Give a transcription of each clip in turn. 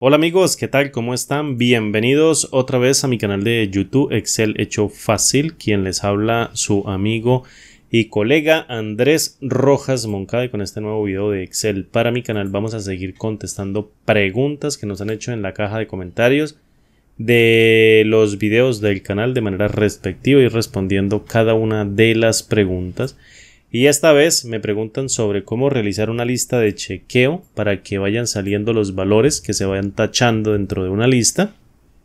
Hola amigos, ¿qué tal? ¿Cómo están? Bienvenidos otra vez a mi canal de YouTube Excel Hecho Fácil, quien les habla su amigo y colega Andrés Rojas Moncada y con este nuevo video de Excel para mi canal vamos a seguir contestando preguntas que nos han hecho en la caja de comentarios de los videos del canal de manera respectiva y respondiendo cada una de las preguntas. Y esta vez me preguntan sobre cómo realizar una lista de chequeo para que vayan saliendo los valores que se vayan tachando dentro de una lista,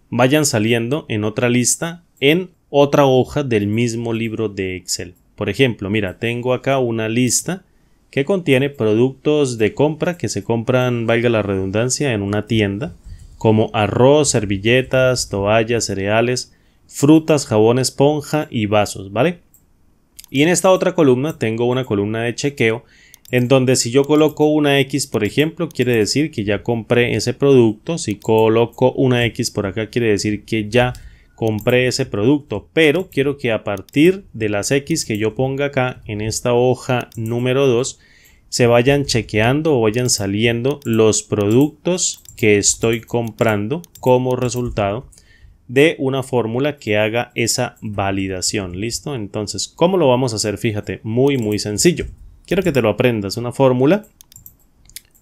vayan saliendo en otra lista en otra hoja del mismo libro de Excel. Por ejemplo, mira, tengo acá una lista que contiene productos de compra que se compran, valga la redundancia, en una tienda, como arroz, servilletas, toallas, cereales, frutas, jabón, esponja y vasos, ¿vale? Y en esta otra columna tengo una columna de chequeo en donde si yo coloco una X por ejemplo quiere decir que ya compré ese producto, si coloco una X por acá quiere decir que ya compré ese producto, pero quiero que a partir de las X que yo ponga acá en esta hoja número 2 se vayan chequeando o vayan saliendo los productos que estoy comprando como resultado de una fórmula que haga esa validación. ¿Listo? Entonces, ¿cómo lo vamos a hacer? Fíjate, muy, muy sencillo. Quiero que te lo aprendas. Una fórmula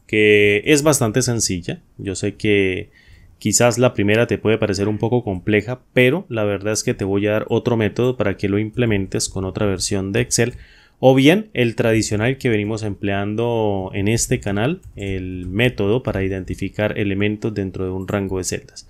que es bastante sencilla. Yo sé que quizás la primera te puede parecer un poco compleja, pero la verdad es que te voy a dar otro método para que lo implementes con otra versión de Excel o bien el tradicional que venimos empleando en este canal, el método para identificar elementos dentro de un rango de celdas.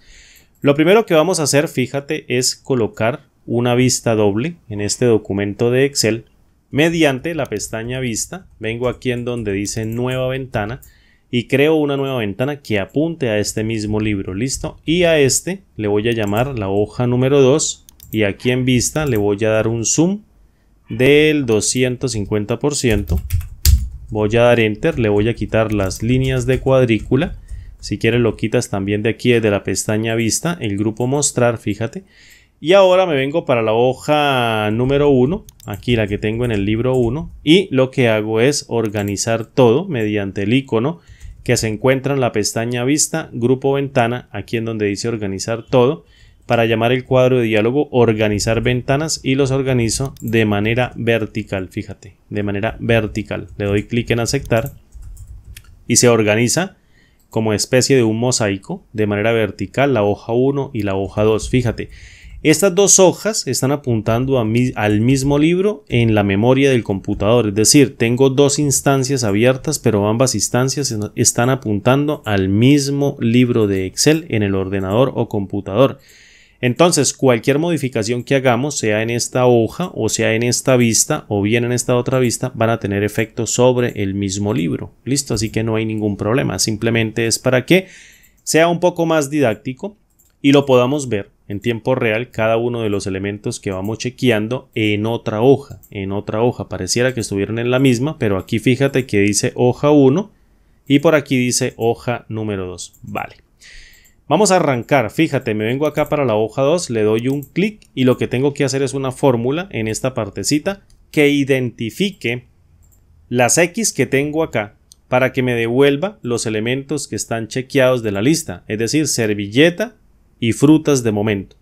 Lo primero que vamos a hacer, fíjate, es colocar una vista doble en este documento de Excel mediante la pestaña vista. Vengo aquí en donde dice nueva ventana y creo una nueva ventana que apunte a este mismo libro, ¿listo? Y a este le voy a llamar la hoja número 2 y aquí en vista le voy a dar un zoom del 250%. Voy a dar enter, le voy a quitar las líneas de cuadrícula si quieres lo quitas también de aquí de la pestaña vista, el grupo mostrar, fíjate. Y ahora me vengo para la hoja número 1, aquí la que tengo en el libro 1, y lo que hago es organizar todo mediante el icono que se encuentra en la pestaña vista, grupo ventana, aquí en donde dice organizar todo, para llamar el cuadro de diálogo organizar ventanas y los organizo de manera vertical, fíjate, de manera vertical. Le doy clic en aceptar y se organiza como especie de un mosaico de manera vertical la hoja 1 y la hoja 2. Fíjate, estas dos hojas están apuntando al mismo libro en la memoria del computador, es decir, tengo dos instancias abiertas, pero ambas instancias están apuntando al mismo libro de Excel en el ordenador o computador. Entonces, cualquier modificación que hagamos, sea en esta hoja o sea en esta vista o bien en esta otra vista, van a tener efecto sobre el mismo libro. Listo, así que no hay ningún problema. Simplemente es para que sea un poco más didáctico y lo podamos ver en tiempo real cada uno de los elementos que vamos chequeando en otra hoja, en otra hoja. Pareciera que estuvieran en la misma, pero aquí fíjate que dice hoja 1 y por aquí dice hoja número 2. Vale. Vamos a arrancar, fíjate, me vengo acá para la hoja 2, le doy un clic y lo que tengo que hacer es una fórmula en esta partecita que identifique las X que tengo acá para que me devuelva los elementos que están chequeados de la lista, es decir, servilleta y frutas de momento.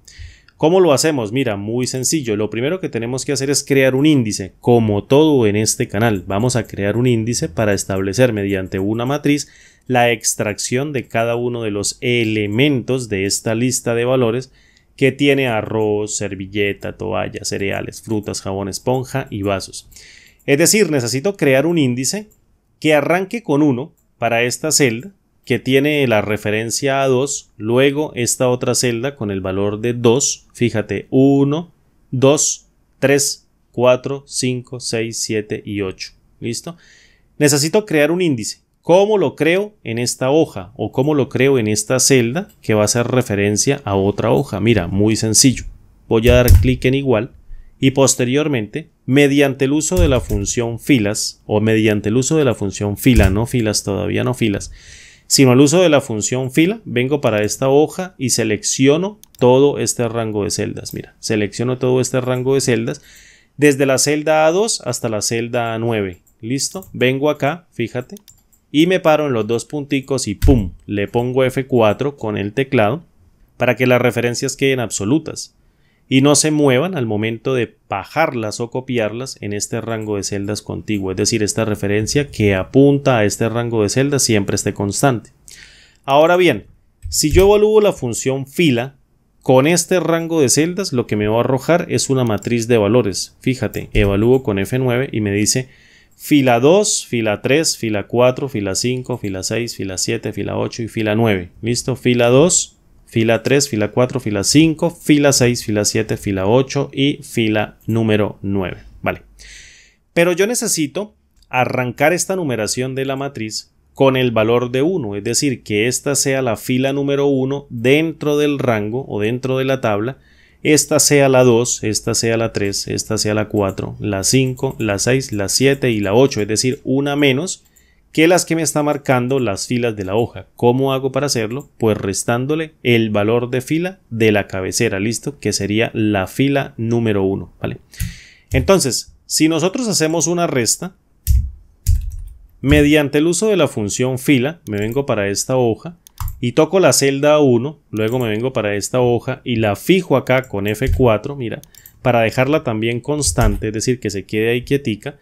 ¿Cómo lo hacemos? Mira, muy sencillo. Lo primero que tenemos que hacer es crear un índice, como todo en este canal. Vamos a crear un índice para establecer mediante una matriz la extracción de cada uno de los elementos de esta lista de valores que tiene arroz, servilleta, toalla, cereales, frutas, jabón, esponja y vasos. Es decir, necesito crear un índice que arranque con 1 para esta celda que tiene la referencia a 2, luego esta otra celda con el valor de 2, fíjate, 1, 2, 3, 4, 5, 6, 7 y 8. ¿Listo? Necesito crear un índice. ¿Cómo lo creo en esta hoja o cómo lo creo en esta celda que va a ser referencia a otra hoja? Mira, muy sencillo. Voy a dar clic en igual y posteriormente, mediante el uso de la función filas o mediante el uso de la función fila, no filas todavía, no filas, Sino al uso de la función fila, vengo para esta hoja y selecciono todo este rango de celdas. Mira, selecciono todo este rango de celdas desde la celda A2 hasta la celda A9. Listo, vengo acá, fíjate, y me paro en los dos punticos y pum, le pongo F4 con el teclado para que las referencias queden absolutas y no se muevan al momento de bajarlas o copiarlas en este rango de celdas contiguo, es decir, esta referencia que apunta a este rango de celdas siempre esté constante. Ahora bien, si yo evalúo la función fila, con este rango de celdas lo que me va a arrojar es una matriz de valores. Fíjate, evalúo con F9 y me dice fila 2, fila 3, fila 4, fila 5, fila 6, fila 7, fila 8 y fila 9. ¿Listo? Fila 2, fila 3, fila 4, fila 5, fila 6, fila 7, fila 8 y fila número 9. Vale. Pero yo necesito arrancar esta numeración de la matriz con el valor de 1, es decir, que esta sea la fila número 1 dentro del rango o dentro de la tabla, esta sea la 2, esta sea la 3, esta sea la 4, la 5, la 6, la 7 y la 8, es decir, una menos que las que me está marcando las filas de la hoja. ¿Cómo hago para hacerlo? Pues restándole el valor de fila de la cabecera, listo, que sería la fila número 1, ¿vale? Entonces, si nosotros hacemos una resta, mediante el uso de la función fila, me vengo para esta hoja y toco la celda 1, luego me vengo para esta hoja y la fijo acá con F4, mira, para dejarla también constante, es decir, que se quede ahí quietica,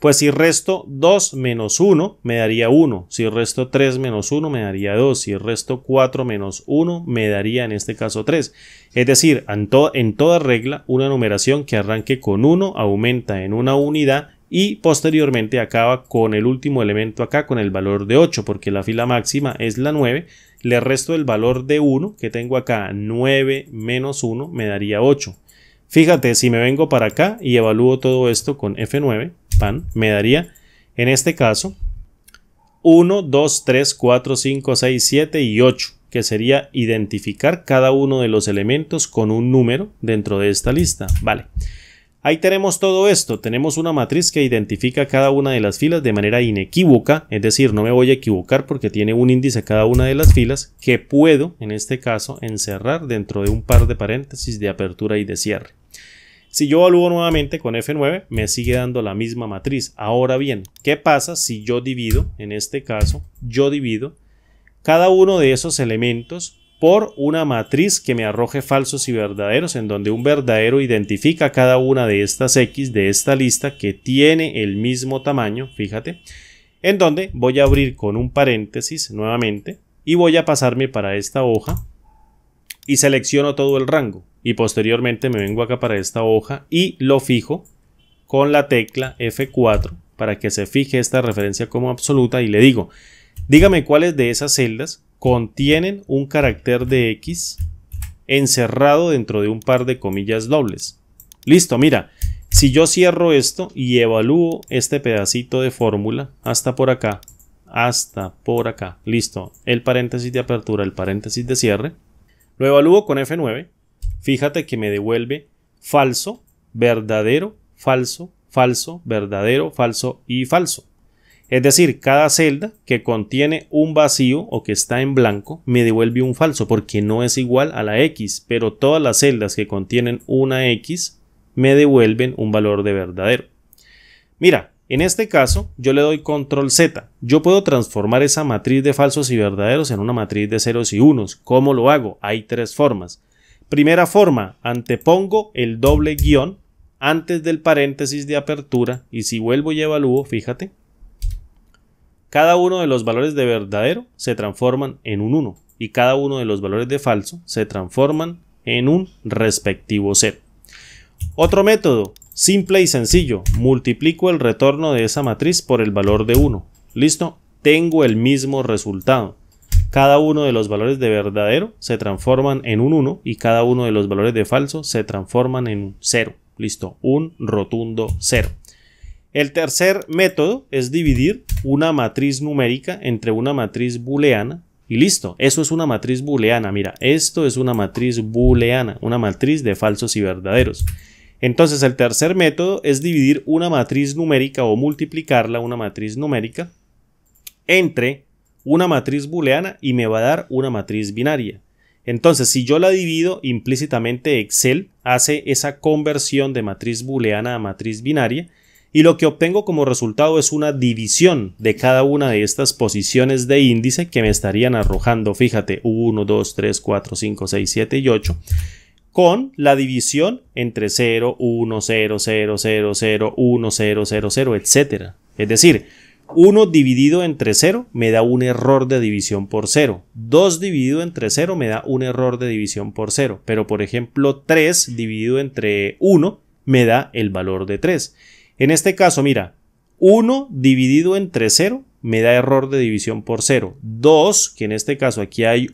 pues si resto 2 menos 1 me daría 1, si resto 3 menos 1 me daría 2, si resto 4 menos 1 me daría en este caso 3. Es decir, en, en toda regla una numeración que arranque con 1 aumenta en una unidad y posteriormente acaba con el último elemento acá con el valor de 8 porque la fila máxima es la 9 le resto el valor de 1 que tengo acá 9 menos 1 me daría 8 fíjate si me vengo para acá y evalúo todo esto con f9 me daría, en este caso, 1, 2, 3, 4, 5, 6, 7 y 8, que sería identificar cada uno de los elementos con un número dentro de esta lista. Vale. Ahí tenemos todo esto, tenemos una matriz que identifica cada una de las filas de manera inequívoca, es decir, no me voy a equivocar porque tiene un índice cada una de las filas que puedo, en este caso, encerrar dentro de un par de paréntesis de apertura y de cierre. Si yo evalúo nuevamente con F9, me sigue dando la misma matriz. Ahora bien, ¿qué pasa si yo divido, en este caso, yo divido cada uno de esos elementos por una matriz que me arroje falsos y verdaderos, en donde un verdadero identifica cada una de estas X de esta lista que tiene el mismo tamaño, fíjate, en donde voy a abrir con un paréntesis nuevamente y voy a pasarme para esta hoja y selecciono todo el rango y posteriormente me vengo acá para esta hoja y lo fijo con la tecla F4 para que se fije esta referencia como absoluta y le digo, dígame cuáles de esas celdas contienen un carácter de X encerrado dentro de un par de comillas dobles. Listo, mira, si yo cierro esto y evalúo este pedacito de fórmula hasta por acá, hasta por acá, listo, el paréntesis de apertura, el paréntesis de cierre, lo evalúo con F9, Fíjate que me devuelve falso, verdadero, falso, falso, verdadero, falso y falso. Es decir, cada celda que contiene un vacío o que está en blanco me devuelve un falso porque no es igual a la X, pero todas las celdas que contienen una X me devuelven un valor de verdadero. Mira, en este caso yo le doy control Z. Yo puedo transformar esa matriz de falsos y verdaderos en una matriz de ceros y unos. ¿Cómo lo hago? Hay tres formas. Primera forma, antepongo el doble guión antes del paréntesis de apertura y si vuelvo y evalúo, fíjate, cada uno de los valores de verdadero se transforman en un 1 y cada uno de los valores de falso se transforman en un respectivo 0. Otro método, simple y sencillo, multiplico el retorno de esa matriz por el valor de 1. Listo, tengo el mismo resultado. Cada uno de los valores de verdadero se transforman en un 1 y cada uno de los valores de falso se transforman en un 0. Listo, un rotundo 0. El tercer método es dividir una matriz numérica entre una matriz booleana y listo. Eso es una matriz booleana. Mira, esto es una matriz booleana, una matriz de falsos y verdaderos. Entonces el tercer método es dividir una matriz numérica o multiplicarla, una matriz numérica, entre una matriz booleana y me va a dar una matriz binaria. Entonces, si yo la divido, implícitamente Excel hace esa conversión de matriz booleana a matriz binaria y lo que obtengo como resultado es una división de cada una de estas posiciones de índice que me estarían arrojando, fíjate, 1, 2, 3, 4, 5, 6, 7 y 8 con la división entre 0, 1, 0, 0, 0, 0, 1, 0, 0, 0, etc. Es decir, 1 dividido entre 0 me da un error de división por 0. 2 dividido entre 0 me da un error de división por 0. Pero por ejemplo 3 dividido entre 1 me da el valor de 3. En este caso, mira, 1 dividido entre 0 me da error de división por 0. 2, que en este caso aquí hay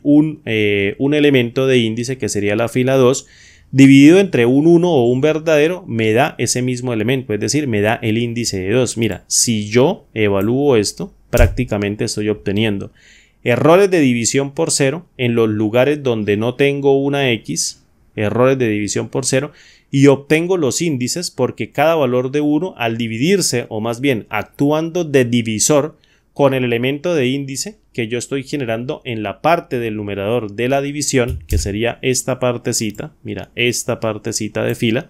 eh, un, elemento de índice que sería la fila 2, dividido entre un 1 o un verdadero me da ese mismo elemento, es decir, me da el índice de 2. Mira, si yo evalúo esto, prácticamente estoy obteniendo errores de división por 0 en los lugares donde no tengo una X, errores de división por 0, y obtengo los índices porque cada valor de 1 al dividirse, o más bien actuando de divisor con el elemento de índice, que yo estoy generando en la parte del numerador de la división, que sería esta partecita, mira, esta partecita de fila,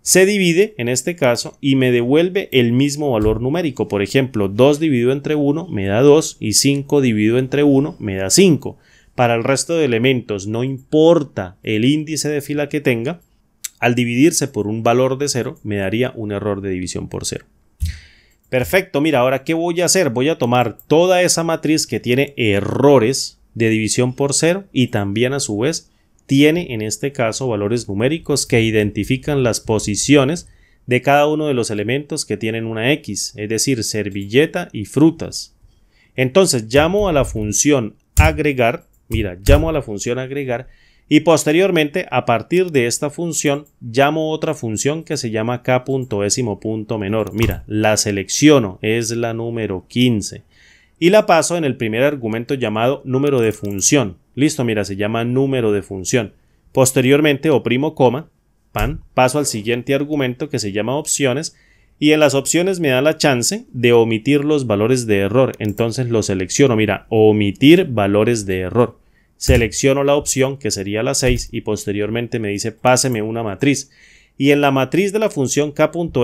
se divide en este caso y me devuelve el mismo valor numérico. Por ejemplo, 2 dividido entre 1 me da 2 y 5 dividido entre 1 me da 5. Para el resto de elementos no importa el índice de fila que tenga, al dividirse por un valor de 0 me daría un error de división por 0. Perfecto, mira, ahora ¿qué voy a hacer? Voy a tomar toda esa matriz que tiene errores de división por cero y también a su vez tiene en este caso valores numéricos que identifican las posiciones de cada uno de los elementos que tienen una X, es decir, servilleta y frutas. Entonces llamo a la función agregar, mira, llamo a la función agregar y posteriormente, a partir de esta función, llamo otra función que se llama k menor. Mira, la selecciono, es la número 15. Y la paso en el primer argumento llamado número de función. Listo, mira, se llama número de función. Posteriormente oprimo coma, pan, paso al siguiente argumento que se llama opciones y en las opciones me da la chance de omitir los valores de error. Entonces lo selecciono, mira, omitir valores de error selecciono la opción que sería la 6 y posteriormente me dice páseme una matriz. Y en la matriz de la función k punto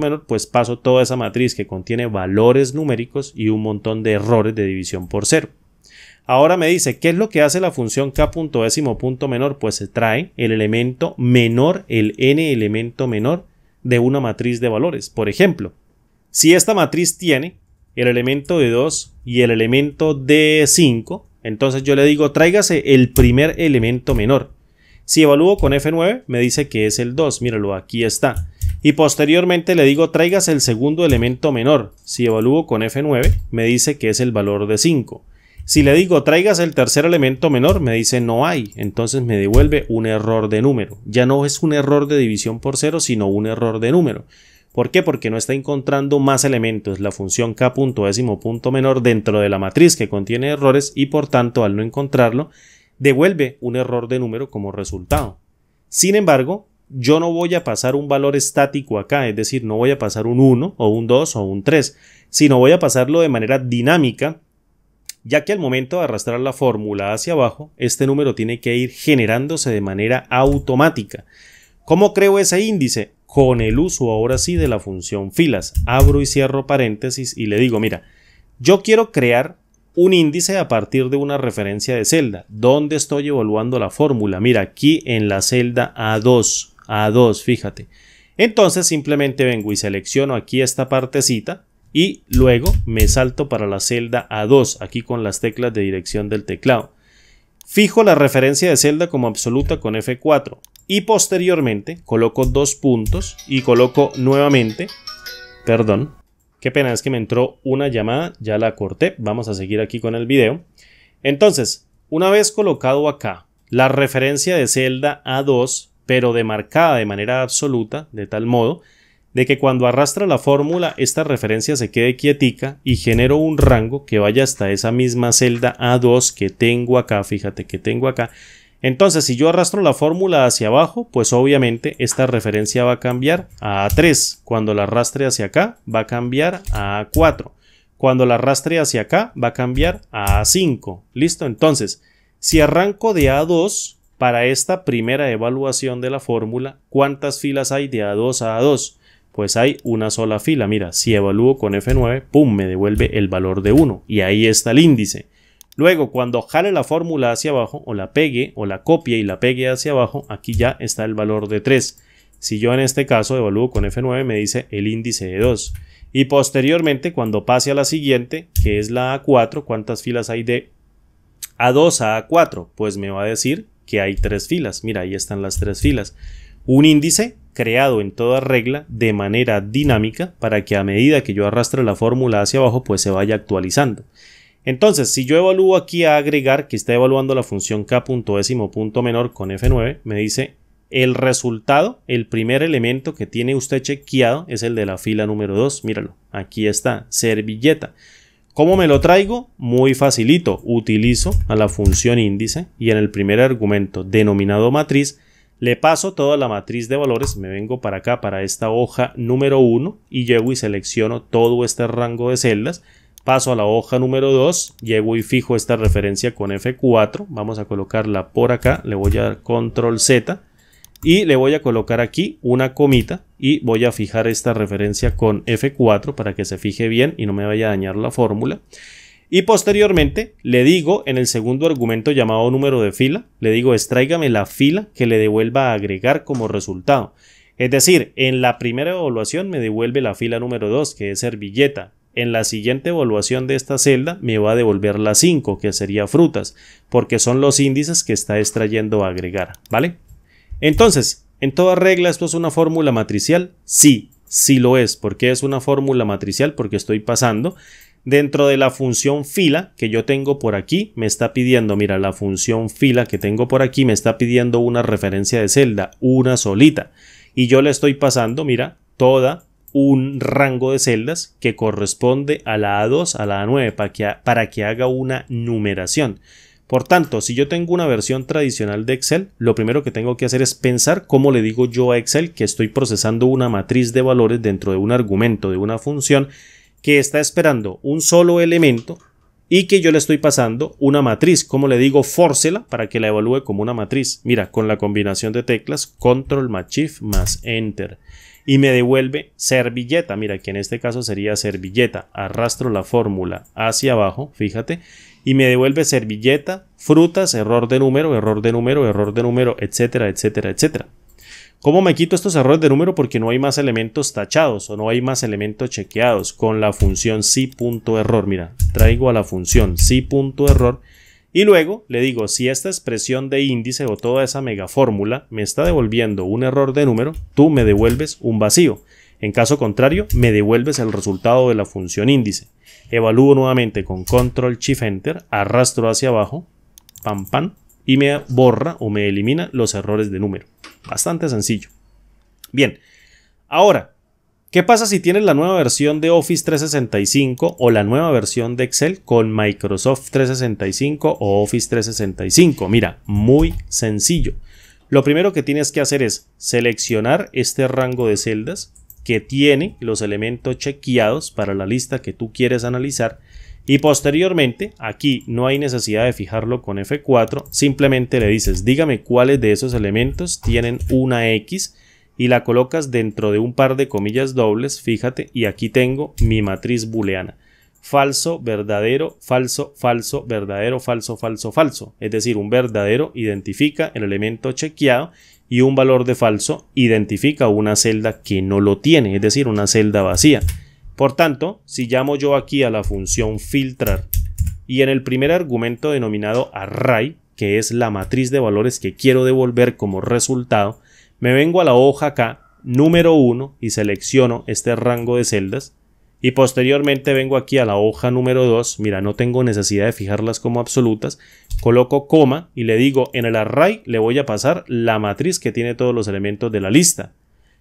menor, pues paso toda esa matriz que contiene valores numéricos y un montón de errores de división por cero. Ahora me dice, ¿qué es lo que hace la función k punto menor? Pues se trae el elemento menor, el n elemento menor de una matriz de valores. Por ejemplo, si esta matriz tiene el elemento de 2 y el elemento de 5, entonces yo le digo, tráigase el primer elemento menor. Si evalúo con F9, me dice que es el 2. Míralo, aquí está. Y posteriormente le digo, tráigase el segundo elemento menor. Si evalúo con F9, me dice que es el valor de 5. Si le digo traigas el tercer elemento menor, me dice no hay, entonces me devuelve un error de número. Ya no es un error de división por cero, sino un error de número. ¿Por qué? Porque no está encontrando más elementos, la función k punto décimo punto menor dentro de la matriz que contiene errores y por tanto al no encontrarlo devuelve un error de número como resultado. Sin embargo, yo no voy a pasar un valor estático acá, es decir, no voy a pasar un 1 o un 2 o un 3, sino voy a pasarlo de manera dinámica, ya que al momento de arrastrar la fórmula hacia abajo, este número tiene que ir generándose de manera automática. ¿Cómo creo ese índice? con el uso ahora sí de la función filas. Abro y cierro paréntesis y le digo, mira, yo quiero crear un índice a partir de una referencia de celda. ¿Dónde estoy evaluando la fórmula? Mira, aquí en la celda A2, A2, fíjate. Entonces simplemente vengo y selecciono aquí esta partecita y luego me salto para la celda A2, aquí con las teclas de dirección del teclado. Fijo la referencia de celda como absoluta con F4 y posteriormente coloco dos puntos y coloco nuevamente, perdón, qué pena es que me entró una llamada, ya la corté, vamos a seguir aquí con el video. Entonces, una vez colocado acá la referencia de celda A2, pero demarcada de manera absoluta, de tal modo de que cuando arrastra la fórmula esta referencia se quede quietica y genero un rango que vaya hasta esa misma celda A2 que tengo acá, fíjate que tengo acá. Entonces, si yo arrastro la fórmula hacia abajo, pues obviamente esta referencia va a cambiar a A3. Cuando la arrastre hacia acá, va a cambiar a A4. Cuando la arrastre hacia acá, va a cambiar a A5. ¿Listo? Entonces, si arranco de A2 para esta primera evaluación de la fórmula, ¿cuántas filas hay de A2 a A2? pues hay una sola fila. Mira, si evalúo con F9, ¡pum!, me devuelve el valor de 1 y ahí está el índice. Luego, cuando jale la fórmula hacia abajo, o la pegue, o la copie y la pegue hacia abajo, aquí ya está el valor de 3. Si yo en este caso evalúo con F9, me dice el índice de 2. Y posteriormente, cuando pase a la siguiente, que es la A4, ¿cuántas filas hay de A2 a A4? Pues me va a decir que hay tres filas. Mira, ahí están las tres filas. Un índice creado en toda regla de manera dinámica para que a medida que yo arrastre la fórmula hacia abajo pues se vaya actualizando. Entonces, si yo evalúo aquí a agregar que está evaluando la función k décimo punto menor con f9, me dice el resultado, el primer elemento que tiene usted chequeado es el de la fila número 2. Míralo, aquí está, servilleta. ¿Cómo me lo traigo? Muy facilito. Utilizo a la función índice y en el primer argumento denominado matriz le paso toda la matriz de valores, me vengo para acá, para esta hoja número 1 y llego y selecciono todo este rango de celdas. Paso a la hoja número 2, llego y fijo esta referencia con F4. Vamos a colocarla por acá, le voy a dar control Z y le voy a colocar aquí una comita y voy a fijar esta referencia con F4 para que se fije bien y no me vaya a dañar la fórmula. Y posteriormente le digo en el segundo argumento llamado número de fila, le digo extraígame la fila que le devuelva a agregar como resultado. Es decir, en la primera evaluación me devuelve la fila número 2, que es servilleta. En la siguiente evaluación de esta celda me va a devolver la 5, que sería frutas, porque son los índices que está extrayendo a agregar, ¿vale? Entonces, en toda regla esto es una fórmula matricial, sí, sí lo es, porque es una fórmula matricial porque estoy pasando dentro de la función fila que yo tengo por aquí, me está pidiendo, mira, la función fila que tengo por aquí me está pidiendo una referencia de celda, una solita. Y yo le estoy pasando, mira, toda un rango de celdas que corresponde a la A2 a la A9 para que, para que haga una numeración. Por tanto, si yo tengo una versión tradicional de Excel, lo primero que tengo que hacer es pensar cómo le digo yo a Excel que estoy procesando una matriz de valores dentro de un argumento, de una función, que está esperando un solo elemento y que yo le estoy pasando una matriz, como le digo, fórcela para que la evalúe como una matriz. Mira, con la combinación de teclas control más más enter y me devuelve servilleta. Mira, que en este caso sería servilleta. Arrastro la fórmula hacia abajo, fíjate, y me devuelve servilleta, frutas, error de número, error de número, error de número, etcétera, etcétera, etcétera. ¿Cómo me quito estos errores de número? Porque no hay más elementos tachados o no hay más elementos chequeados con la función si.error. Mira, traigo a la función si.error y luego le digo si esta expresión de índice o toda esa mega fórmula me está devolviendo un error de número, tú me devuelves un vacío. En caso contrario, me devuelves el resultado de la función índice. Evalúo nuevamente con control shift enter, arrastro hacia abajo, pam pam, y me borra o me elimina los errores de número. Bastante sencillo. Bien, ahora, ¿qué pasa si tienes la nueva versión de Office 365 o la nueva versión de Excel con Microsoft 365 o Office 365? Mira, muy sencillo. Lo primero que tienes que hacer es seleccionar este rango de celdas que tiene los elementos chequeados para la lista que tú quieres analizar y posteriormente, aquí no hay necesidad de fijarlo con F4, simplemente le dices, dígame cuáles de esos elementos tienen una X y la colocas dentro de un par de comillas dobles, fíjate, y aquí tengo mi matriz booleana. Falso, verdadero, falso, falso, verdadero, falso, falso, falso. Es decir, un verdadero identifica el elemento chequeado y un valor de falso identifica una celda que no lo tiene, es decir, una celda vacía. Por tanto, si llamo yo aquí a la función filtrar y en el primer argumento denominado array, que es la matriz de valores que quiero devolver como resultado, me vengo a la hoja acá, número 1, y selecciono este rango de celdas, y posteriormente vengo aquí a la hoja número 2, mira, no tengo necesidad de fijarlas como absolutas, coloco coma y le digo en el array le voy a pasar la matriz que tiene todos los elementos de la lista.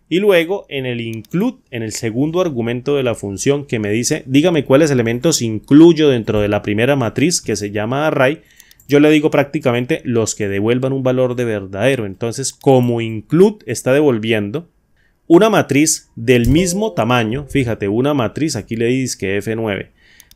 Y luego en el include, en el segundo argumento de la función que me dice, dígame cuáles elementos incluyo dentro de la primera matriz que se llama array, yo le digo prácticamente los que devuelvan un valor de verdadero. Entonces, como include está devolviendo una matriz del mismo tamaño, fíjate, una matriz, aquí le dice que F9.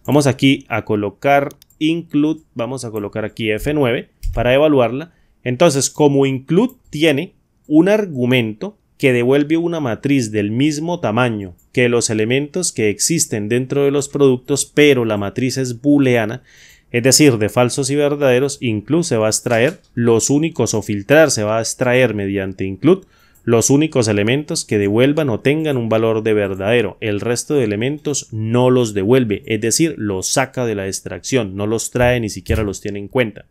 Vamos aquí a colocar include, vamos a colocar aquí F9 para evaluarla. Entonces, como include tiene un argumento que devuelve una matriz del mismo tamaño que los elementos que existen dentro de los productos, pero la matriz es booleana, es decir, de falsos y verdaderos, incluso se va a extraer los únicos o filtrar se va a extraer mediante include los únicos elementos que devuelvan o tengan un valor de verdadero. El resto de elementos no los devuelve, es decir, los saca de la extracción, no los trae ni siquiera los tiene en cuenta.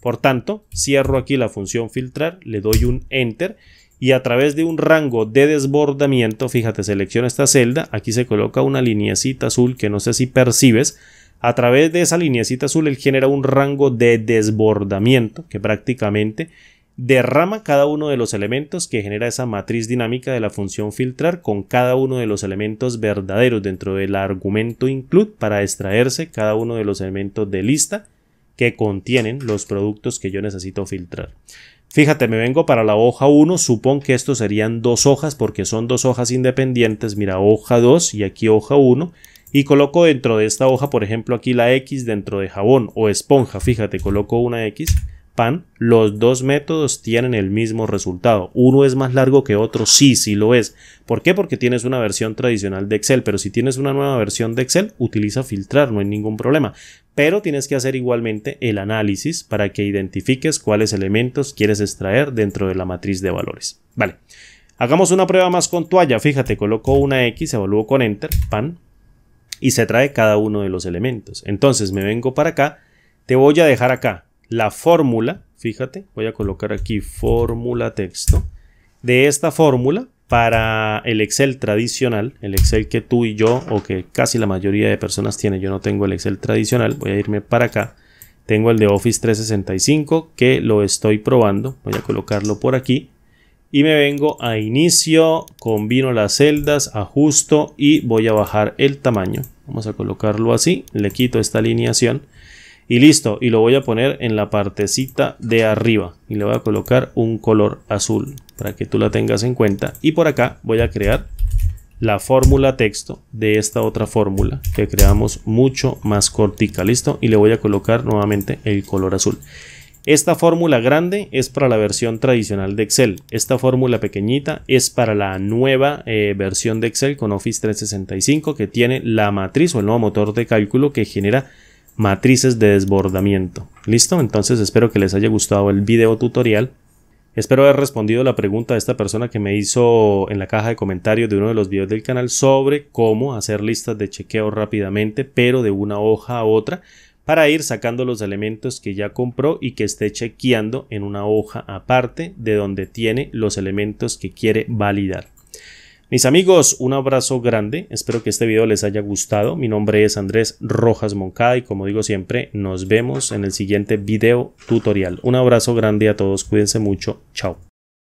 Por tanto, cierro aquí la función filtrar, le doy un enter y a través de un rango de desbordamiento, fíjate, selecciona esta celda, aquí se coloca una lineecita azul que no sé si percibes, a través de esa lineecita azul él genera un rango de desbordamiento que prácticamente derrama cada uno de los elementos que genera esa matriz dinámica de la función filtrar con cada uno de los elementos verdaderos dentro del argumento include para extraerse cada uno de los elementos de lista que contienen los productos que yo necesito filtrar. Fíjate, me vengo para la hoja 1, supón que esto serían dos hojas porque son dos hojas independientes, mira, hoja 2 y aquí hoja 1, y coloco dentro de esta hoja, por ejemplo, aquí la X dentro de jabón o esponja, fíjate, coloco una X, pan, los dos métodos tienen el mismo resultado. Uno es más largo que otro, sí, sí lo es. ¿Por qué? Porque tienes una versión tradicional de Excel, pero si tienes una nueva versión de Excel, utiliza filtrar, no hay ningún problema pero tienes que hacer igualmente el análisis para que identifiques cuáles elementos quieres extraer dentro de la matriz de valores. Vale, hagamos una prueba más con toalla. Fíjate, coloco una X, evalúo con Enter, pan, y se trae cada uno de los elementos. Entonces me vengo para acá, te voy a dejar acá la fórmula, fíjate, voy a colocar aquí fórmula texto. De esta fórmula para el Excel tradicional, el Excel que tú y yo o que casi la mayoría de personas tiene, yo no tengo el Excel tradicional, voy a irme para acá. Tengo el de Office 365 que lo estoy probando, voy a colocarlo por aquí. Y me vengo a inicio, combino las celdas, ajusto y voy a bajar el tamaño. Vamos a colocarlo así, le quito esta alineación y listo. Y lo voy a poner en la partecita de arriba y le voy a colocar un color azul para que tú la tengas en cuenta. Y por acá voy a crear la fórmula texto de esta otra fórmula que creamos mucho más cortica, ¿listo? Y le voy a colocar nuevamente el color azul. Esta fórmula grande es para la versión tradicional de Excel. Esta fórmula pequeñita es para la nueva eh, versión de Excel con Office 365 que tiene la matriz o el nuevo motor de cálculo que genera matrices de desbordamiento. ¿Listo? Entonces espero que les haya gustado el video tutorial. Espero haber respondido la pregunta de esta persona que me hizo en la caja de comentarios de uno de los videos del canal sobre cómo hacer listas de chequeo rápidamente, pero de una hoja a otra, para ir sacando los elementos que ya compró y que esté chequeando en una hoja aparte de donde tiene los elementos que quiere validar. Mis amigos, un abrazo grande, espero que este video les haya gustado, mi nombre es Andrés Rojas Moncada y como digo siempre, nos vemos en el siguiente video tutorial. Un abrazo grande a todos, cuídense mucho, chao.